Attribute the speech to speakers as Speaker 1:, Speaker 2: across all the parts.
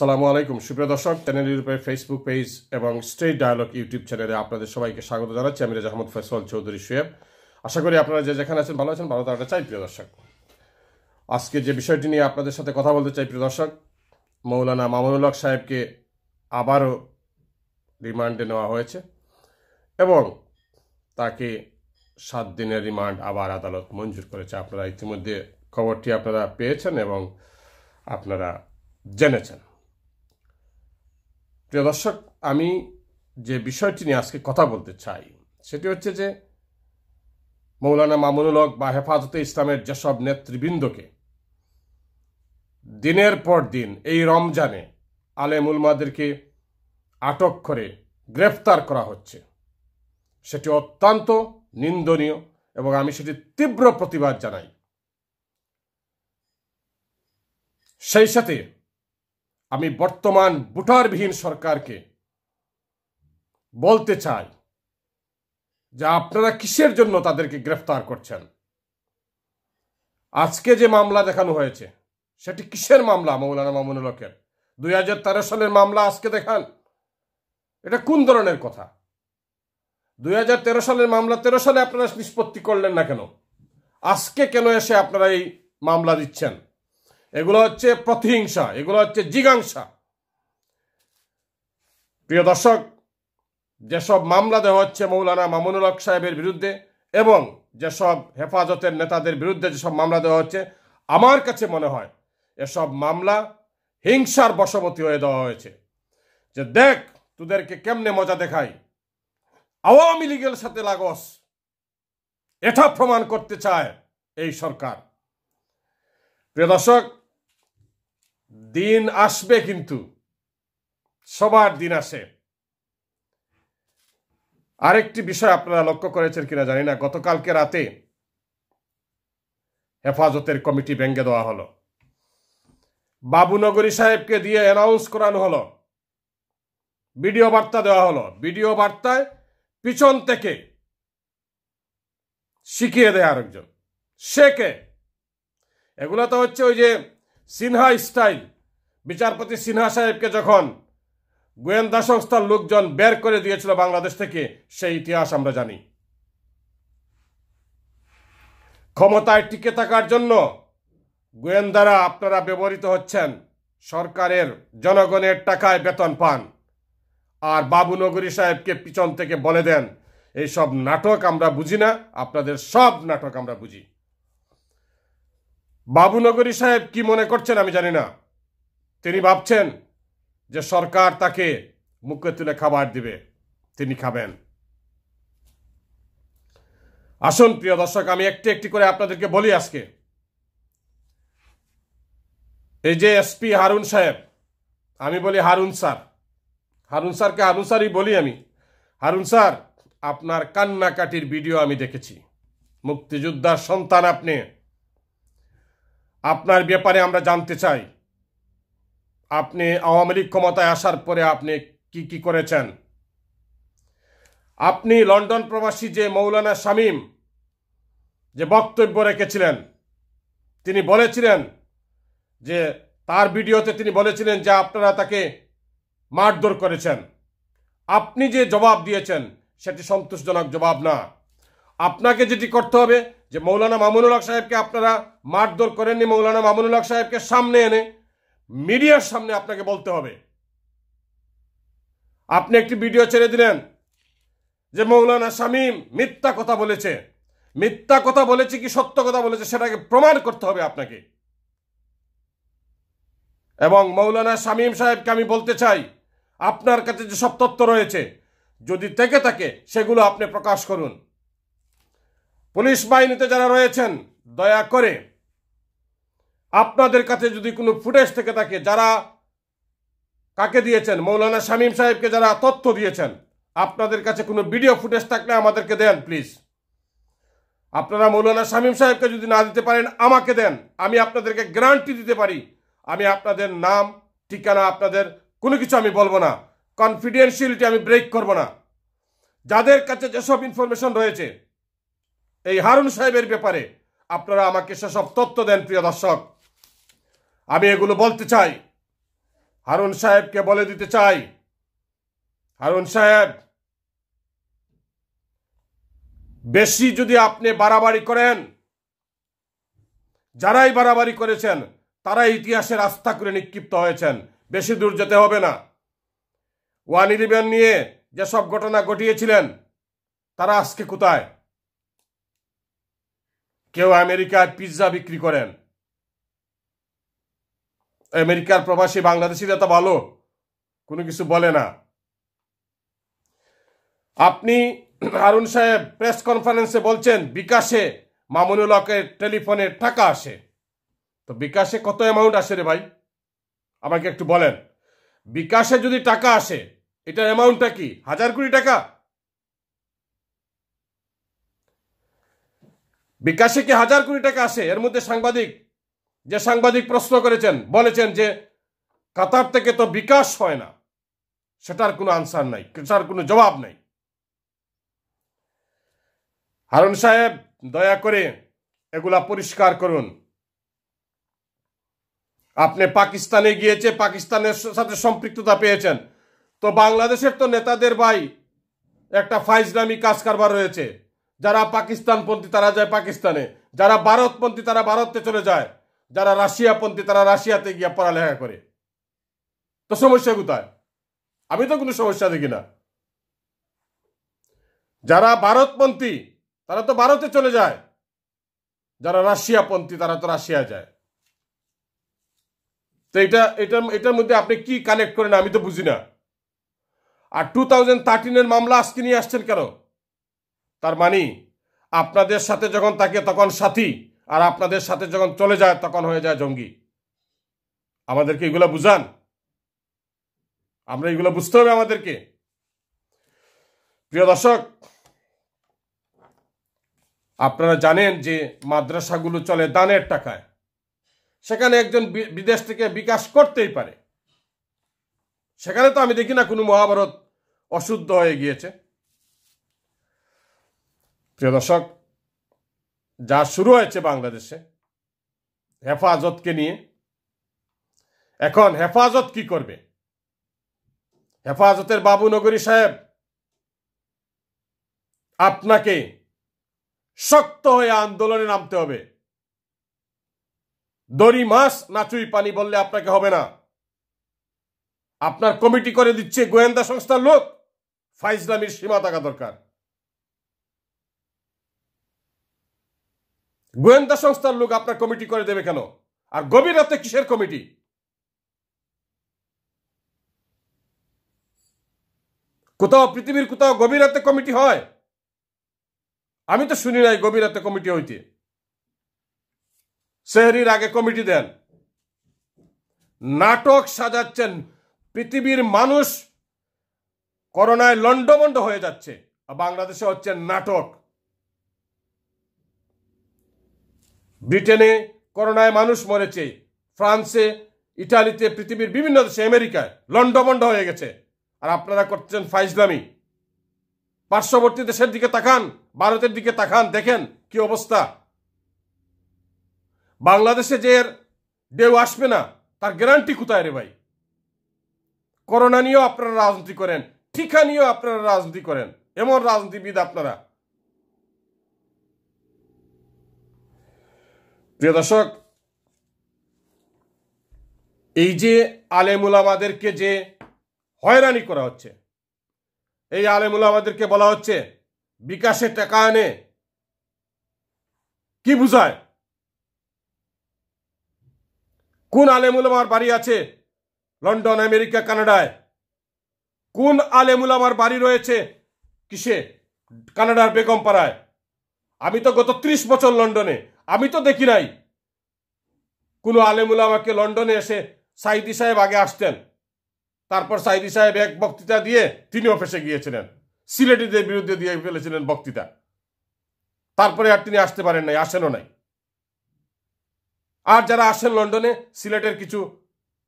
Speaker 1: সালামু আলাইকুম সুপ্রিয় দর্শক চ্যানেল ইউরোপের ফেসবুক পেজ এবং স্ট্রেট ডায়ালগ ইউটিউব চ্যানেলে আপনাদের সবাইকে স্বাগত জানাচ্ছি আমি আহমদ ফয়সল চৌধুরী সুয়েব আশা করি আপনারা যে যেখানে আছেন ভালো আছেন ভালো থাকাটা চাই প্রিয় দর্শক আজকে যে বিষয়টি নিয়ে আপনাদের সাথে কথা বলতে চাই প্রিয় দর্শক মৌলানা মামুনুল হক সাহেবকে আবারও রিমান্ডে নেওয়া হয়েছে এবং তাকে সাত দিনের রিমান্ড আবার আদালত মঞ্জুর করেছে আপনারা ইতিমধ্যে খবরটি আপনারা পেয়েছেন এবং আপনারা জেনেছেন প্রিয় দর্শক আমি যে বিষয়টি নিয়ে আজকে কথা বলতে চাই সেটি হচ্ছে যে মৌলানা মামুনুল হক বা হেফাজতে ইসলামের যেসব নেতৃবৃন্দকে দিনের পর দিন এই রমজানে আলেমুলমাদেরকে আটক করে গ্রেফতার করা হচ্ছে সেটি অত্যন্ত নিন্দনীয় এবং আমি সেটি তীব্র প্রতিবাদ জানাই সেই সাথে আমি বর্তমান ভোটারবিহীন সরকারকে বলতে চাই যে আপনারা কিসের জন্য তাদেরকে গ্রেফতার করছেন আজকে যে মামলা দেখানো হয়েছে সেটি কিসের মামলা মৌলানা মামুনুল হকের দুই হাজার তেরো সালের মামলা আজকে দেখান এটা কোন ধরনের কথা দুই হাজার তেরো সালের মামলা তেরো সালে আপনারা নিষ্পত্তি করলেন না কেন আজকে কেন এসে আপনারা এই মামলা দিচ্ছেন এগুলো হচ্ছে প্রতিহিংসা এগুলো হচ্ছে জিগাংসা প্রিয় দর্শক যেসব মামলা দেওয়া হচ্ছে মৌলানা মামুনুল হক সাহেবের বিরুদ্ধে এবং যেসব হেফাজতের নেতাদের বিরুদ্ধে যেসব মামলা দেওয়া হচ্ছে আমার কাছে মনে হয় এসব মামলা হিংসার বশবতী হয়ে দেওয়া হয়েছে যে দেখ তোদেরকে কেমনে মজা দেখাই আওয়ামী লীগের সাথে লাগস এটা প্রমাণ করতে চায় এই সরকার প্রিয় দর্শক দিন আসবে কিন্তু সবার দিন আসে আরেকটি বিষয় আপনারা লক্ষ্য করেছেন কিনা জানি না গতকালকে রাতে হেফাজতের কমিটি ভেঙে দেওয়া হলো বাবুনগরী সাহেবকে দিয়ে অ্যানাউন্স করানো হলো ভিডিও বার্তা দেওয়া হলো ভিডিও বার্তায় পিছন থেকে শিখিয়ে দেয় আরেকজন সে কে এগুলো তো হচ্ছে ওই যে সিনহা স্টাইল বিচারপতি সিনহা সাহেবকে যখন গোয়েন্দা সংস্থার লোকজন বের করে দিয়েছিল বাংলাদেশ থেকে সেই ইতিহাস আমরা জানি ক্ষমতায় টিকে থাকার জন্য গোয়েন্দারা আপনারা ব্যবহৃত হচ্ছেন সরকারের জনগণের টাকায় বেতন পান আর বাবু নগরী সাহেবকে পিছন থেকে বলে দেন এই সব নাটক আমরা বুঝি না আপনাদের সব নাটক আমরা বুঝি বাবুনগরী সাহেব কি মনে করছেন আমি জানি না তিনি ভাবছেন যে সরকার তাকে মুখে তুলে খাবার দিবে তিনি খাবেন আসুন প্রিয় দর্শক আমি একটি একটি করে আপনাদেরকে বলি আজকে এই যে এসপি হারুন সাহেব আমি বলি হারুন স্যার হারুন স্যারকে হারুন স্যারই বলি আমি হারুন স্যার আপনার কান্নাকাটির ভিডিও আমি দেখেছি মুক্তিযোদ্ধার সন্তান আপনি আপনার ব্যাপারে আমরা জানতে চাই আপনি আওয়ামী লীগ ক্ষমতায় আসার পরে আপনি কি কি করেছেন আপনি লন্ডন প্রবাসী যে মৌলানা শামীম যে বক্তব্য রেখেছিলেন তিনি বলেছিলেন যে তার ভিডিওতে তিনি বলেছিলেন যে আপনারা তাকে মারধর করেছেন আপনি যে জবাব দিয়েছেন সেটি সন্তোষজনক জবাব না আপনাকে যেটি করতে হবে যে মৌলানা মামুনুল হক সাহেবকে আপনারা মারধর করেননি মৌলানা মামুনুল হক সাহেবকে সামনে এনে মিডিয়ার সামনে আপনাকে বলতে হবে আপনি একটি ভিডিও ছেড়ে দিলেন যে মৌলানা শামীম মিথ্যা কথা বলেছে মিথ্যা কথা বলেছে কি সত্য কথা বলেছে সেটাকে প্রমাণ করতে হবে আপনাকে এবং মৌলানা শামীম সাহেবকে আমি বলতে চাই আপনার কাছে যে সব তথ্য রয়েছে যদি থেকে থাকে সেগুলো আপনি প্রকাশ করুন পুলিশ বাহিনীতে যারা রয়েছেন দয়া করে আপনাদের কাছে যদি কোনো ফুটেজ থেকে থাকে যারা কাকে দিয়েছেন মৌলানা শামীম সাহেবকে যারা তথ্য দিয়েছেন আপনাদের কাছে কোনো ভিডিও ফুটেজ থাকলে আমাদেরকে দেন প্লিজ আপনারা মৌলানা শামীম সাহেবকে যদি না দিতে পারেন আমাকে দেন আমি আপনাদেরকে গ্যারান্টি দিতে পারি আমি আপনাদের নাম ঠিকানা আপনাদের কোনো কিছু আমি বলবো না কনফিডেন্সিয়ালিটি আমি ব্রেক করব না যাদের কাছে যেসব ইনফরমেশন রয়েছে এই হারুন সাহেবের ব্যাপারে আপনারা আমাকে সেসব তথ্য দেন প্রিয় দর্শক আমি এগুলো বলতে চাই হারুন সাহেবকে বলে দিতে চাই হারুন সাহেব বেশি যদি আপনি বাড়াবাড়ি করেন যারাই বাড়াবাড়ি করেছেন তারা ইতিহাসের আস্থা করে নিক্ষিপ্ত হয়েছেন বেশি দূর যেতে হবে না ওয়ান ইলেভেন নিয়ে যেসব ঘটনা ঘটিয়েছিলেন তারা আজকে কোথায় কেউ আমেরিকায় পিৎজা বিক্রি করেন আমেরিকার প্রবাসী বাংলাদেশিরা তো ভালো কোনো কিছু বলে না আপনি হারুন সাহেব প্রেস কনফারেন্সে বলছেন বিকাশে মামুনুল হকের টেলিফোনে টাকা আসে তো বিকাশে কত অ্যামাউন্ট আসে রে ভাই আমাকে একটু বলেন বিকাশে যদি টাকা আসে এটার অ্যামাউন্টটা কি হাজার কোটি টাকা বিকাশে কি হাজার কোটি টাকা আসে এর মধ্যে সাংবাদিক যে সাংবাদিক প্রশ্ন করেছেন বলেছেন যে কাতার থেকে তো বিকাশ হয় না সেটার কোনো আনসার নাই সেটার কোনো জবাব নাই হারুন সাহেব দয়া করে এগুলা পরিষ্কার করুন আপনি পাকিস্তানে গিয়েছে পাকিস্তানের সাথে সম্পৃক্ততা পেয়েছেন তো বাংলাদেশের তো নেতাদের ভাই একটা নামি কাজ কারবার রয়েছে যারা পাকিস্তানপন্থী তারা যায় পাকিস্তানে যারা ভারতপন্থী তারা ভারতে চলে যায় যারা রাশিয়াপন্থী তারা রাশিয়াতে গিয়া পড়ালেখা করে তো সমস্যা কোথায় আমি তো কোনো সমস্যা দেখি না যারা ভারতপন্থী তারা তো ভারতে চলে যায় যারা রাশিয়াপন্থী তারা তো রাশিয়া যায় তো এটা এটা এটার মধ্যে আপনি কি কানেক্ট করেন আমি তো বুঝি না আর টু থাউজেন্ড থার্টিনের মামলা আজকে নিয়ে আসছেন কেন তার মানে আপনাদের সাথে যখন তাকে তখন সাথী আর আপনাদের সাথে যখন চলে যায় তখন হয়ে যায় জঙ্গি আমাদেরকে এগুলো বুঝান আমরা এগুলো বুঝতে হবে আমাদেরকে প্রিয় দর্শক আপনারা জানেন যে মাদ্রাসাগুলো চলে দানের টাকায় সেখানে একজন বিদেশ থেকে বিকাশ করতেই পারে সেখানে তো আমি দেখি না কোনো মহাভারত অশুদ্ধ হয়ে গিয়েছে প্রিয় দর্শক যা শুরু হয়েছে বাংলাদেশে হেফাজতকে নিয়ে এখন হেফাজত কি করবে হেফাজতের বাবুনগরী সাহেব আপনাকে শক্ত হয়ে আন্দোলনে নামতে হবে দড়ি মাস নাচুই পানি বললে আপনাকে হবে না আপনার কমিটি করে দিচ্ছে গোয়েন্দা সংস্থার লোক ফাইজলামির সীমা থাকা দরকার গোয়েন্দা সংস্থার লোক আপনার কমিটি করে দেবে কেন আর গভীর রাতে কিসের কমিটি কোথাও পৃথিবীর কোথাও গভীর রাতে কমিটি হয় আমি তো শুনি নাই গভীর রাতে কমিটি হইতে সেহরির আগে কমিটি দেন নাটক সাজাচ্ছেন পৃথিবীর মানুষ করোনায় লন্ডমন্ড হয়ে যাচ্ছে আর বাংলাদেশে হচ্ছে নাটক ব্রিটেনে করোনায় মানুষ মরেছে ফ্রান্সে ইটালিতে পৃথিবীর বিভিন্ন দেশে আমেরিকায় লন্ডবন্ড হয়ে গেছে আর আপনারা করছেন ফাইজলামি পার্শ্ববর্তী দেশের দিকে তাকান ভারতের দিকে তাকান দেখেন কি অবস্থা বাংলাদেশে যে ডেউ আসবে না তার গ্যারান্টি কোথায় রে ভাই করোনা নিয়েও আপনারা রাজনীতি করেন ঠিকা নিয়েও আপনারা রাজনীতি করেন এমন রাজনীতিবিদ আপনারা প্রিয় দর্শক এই যে আলেমুলামাদেরকে যে হয়রানি করা হচ্ছে এই আলেমুলাবাদেরকে বলা হচ্ছে বিকাশে টাকা এনে কি বুঝায় কোন আলেমুলামার বাড়ি আছে লন্ডন আমেরিকা কানাডায় কোন আলেমুলামার বাড়ি রয়েছে কিসে কানাডার বেগম পাড়ায় আমি তো গত ত্রিশ বছর লন্ডনে আমি তো দেখি নাই কোনো আলেমুল আমাকে লন্ডনে এসে সাইদি সাহেব আগে আসতেন তারপর সাইদি সাহেব এক বক্তৃতা দিয়ে তিনিও ফেসে গিয়েছিলেন সিলেটিদের বিরুদ্ধে দিয়ে ফেলেছিলেন বক্তৃতা তারপরে আর তিনি আসতে পারেন নাই আসেনও নাই আর যারা আসেন লন্ডনে সিলেটের কিছু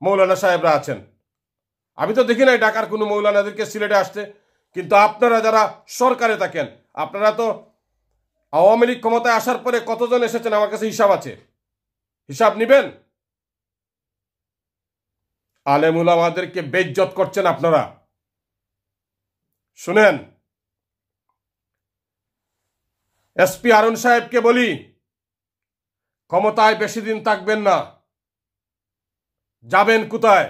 Speaker 1: মৌলানা সাহেবরা আছেন আমি তো দেখি নাই ঢাকার কোনো মৌলানাদেরকে সিলেটে আসতে কিন্তু আপনারা যারা সরকারে থাকেন আপনারা তো আওয়ামী লীগ ক্ষমতায় আসার পরে কতজন এসেছেন আমার কাছে হিসাব আছে হিসাব নিবেন আলেমুল আমাদেরকে বেজ্জত করছেন আপনারা শুনেন এসপি আরুন সাহেবকে বলি ক্ষমতায় বেশি দিন থাকবেন না যাবেন কোথায়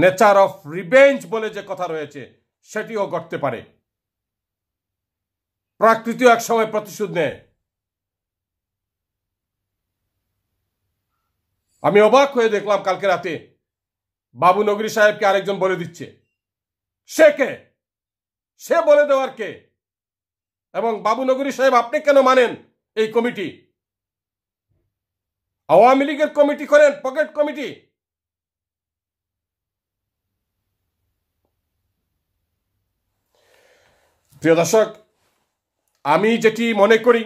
Speaker 1: নেচার অফ রিভেঞ্জ বলে যে কথা রয়েছে সেটিও ঘটতে পারে প্রাকৃতিক এক সময় প্রতিশোধ নেয় আমি অবাক হয়ে দেখলাম কালকে রাতে বাবু নগরী সাহেবকে আরেকজন বলে দিচ্ছে সে কে সে বলে দেওয়ার কে এবং বাবু নগরী সাহেব আপনি কেন মানেন এই কমিটি আওয়ামী লীগের কমিটি করেন পকেট কমিটি প্রিয় দর্শক আমি যেটি মনে করি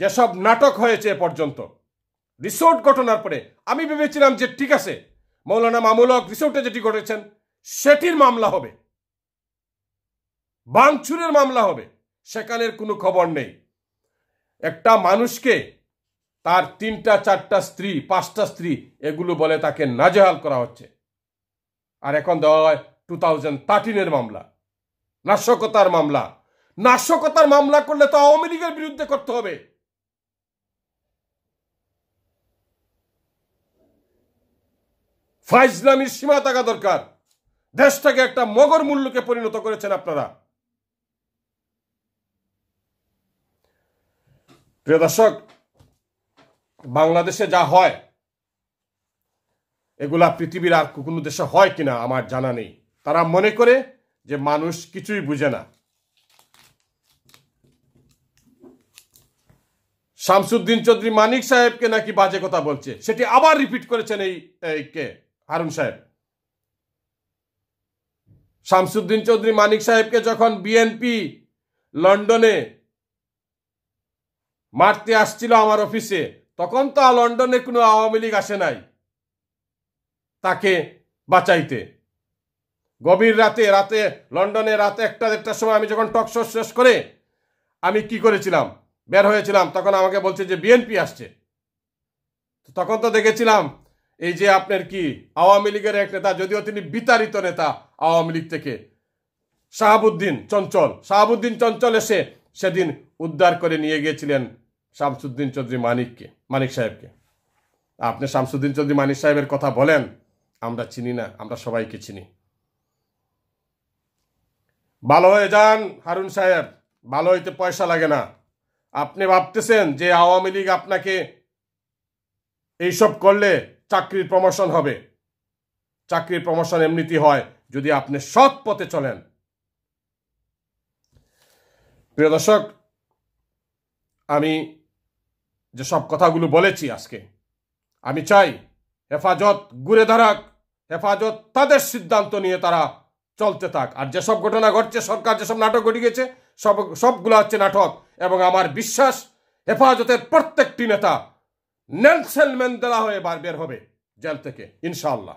Speaker 1: যেসব নাটক হয়েছে পর্যন্ত রিসোর্ট ঘটনার পরে আমি ভেবেছিলাম যে ঠিক আছে মৌলানা মামুলক রিসোর্টে যেটি ঘটেছেন সেটির মামলা হবে বাংচুরের মামলা হবে সেখানের কোনো খবর নেই একটা মানুষকে তার তিনটা চারটা স্ত্রী পাঁচটা স্ত্রী এগুলো বলে তাকে নাজেহাল করা হচ্ছে আর এখন দেওয়া হয় টু থাউজেন্ড থার্টিনের মামলা নাশকতার মামলা নাশকতার মামলা করলে তো আওয়ামী লীগের বিরুদ্ধে করতে হবে ফাইজলামির সীমা থাকা দরকার দেশটাকে একটা মগর মূল্যকে পরিণত করেছেন আপনারা প্রিয় দর্শক বাংলাদেশে যা হয় এগুলা পৃথিবীর আর কোনো দেশে হয় কিনা আমার জানা নেই তারা মনে করে যে মানুষ কিছুই বুঝে না শামসুদ্দিন চৌধুরী মানিক সাহেবকে নাকি বাজে কথা বলছে সেটি আবার রিপিট করেছেন এই কে হারুন সাহেব শামসুদ্দিন চৌধুরী মানিক সাহেবকে যখন বিএনপি লন্ডনে মারতে আসছিল আমার অফিসে তখন তো লন্ডনে কোনো আওয়ামী লীগ আসে নাই তাকে বাঁচাইতে গভীর রাতে রাতে লন্ডনে রাতে একটা দেড়টার সময় আমি যখন টক শেষ করে আমি কি করেছিলাম বের হয়েছিলাম তখন আমাকে বলছে যে বিএনপি আসছে তখন তো দেখেছিলাম এই যে আপনার কি আওয়ামী লীগের এক নেতা যদিও তিনি বিতাড়িত নেতা আওয়ামী লীগ থেকে শাহাবুদ্দিন চঞ্চল শাহাবুদ্দিন চঞ্চল এসে সেদিন উদ্ধার করে নিয়ে গিয়েছিলেন শামসুদ্দিন চৌধুরী মানিককে মানিক সাহেবকে আপনি শামসুদ্দিন চৌধুরী মানিক সাহেবের কথা বলেন আমরা চিনি না আমরা সবাইকে চিনি ভালো হয়ে যান হারুন সাহেব ভালো হইতে পয়সা লাগে না আপনি ভাবতেছেন যে আওয়ামী লীগ আপনাকে এইসব করলে চাকরির প্রমোশন হবে চাকরির প্রমোশন এমনিতেই হয় যদি আপনি সৎ পথে চলেন প্রিয় দর্শক আমি যেসব কথাগুলো বলেছি আজকে আমি চাই হেফাজত ঘুরে দাঁড়াক হেফাজত তাদের সিদ্ধান্ত নিয়ে তারা চলতে থাক আর যেসব ঘটনা ঘটছে সরকার যেসব নাটক ঘটে গেছে সব সবগুলো হচ্ছে নাটক এবং আমার বিশ্বাস হেফাজতের প্রত্যেকটি নেতা নেলসেল ম্যান্ডেলা হয়ে বার বের হবে জেল থেকে ইনশাআল্লাহ